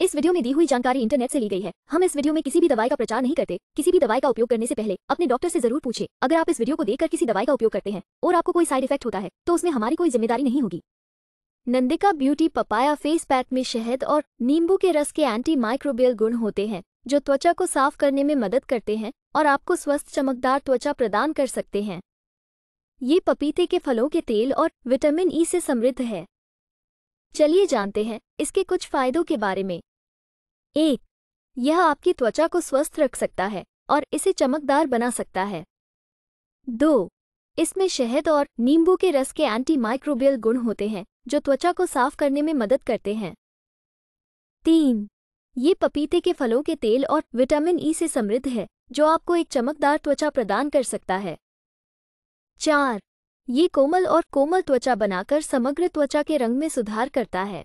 इस वीडियो में दी हुई जानकारी इंटरनेट से ली गई है हम इस वीडियो में किसी भी दवाई का प्रचार नहीं करते किसी भी दवाई का उपयोग करने से पहले अपने डॉक्टर से जरूर पूछे अगर आप इस वीडियो को देखकर किसी दवाई का उपयोग करते हैं और आपको कोई साइड इफेक्ट होता है तो उसमें हमारी कोई जिम्मेदारी नहीं होगी Nandika beauty papaya face pack में शहद और नींबू के रस के एंटी माइक्रोबियल गुण होते हैं जो त्वचा को साफ करने में मदद करते हैं और आपको स्वस्थ चमकदार त्वचा प्रदान कर सकते हैं ये पपीते के फलों के तेल और विटामिन ई से समृद्ध है चलिए जानते हैं इसके कुछ फायदों के बारे में एक यह आपकी त्वचा को स्वस्थ रख सकता है और इसे चमकदार बना सकता है दो इसमें शहद और नींबू के रस के एंटी माइक्रोबियल गुण होते हैं जो त्वचा को साफ करने में मदद करते हैं तीन ये पपीते के फलों के तेल और विटामिन ई से समृद्ध है जो आपको एक चमकदार त्वचा प्रदान कर सकता है चार ये कोमल और कोमल त्वचा बनाकर समग्र त्वचा के रंग में सुधार करता है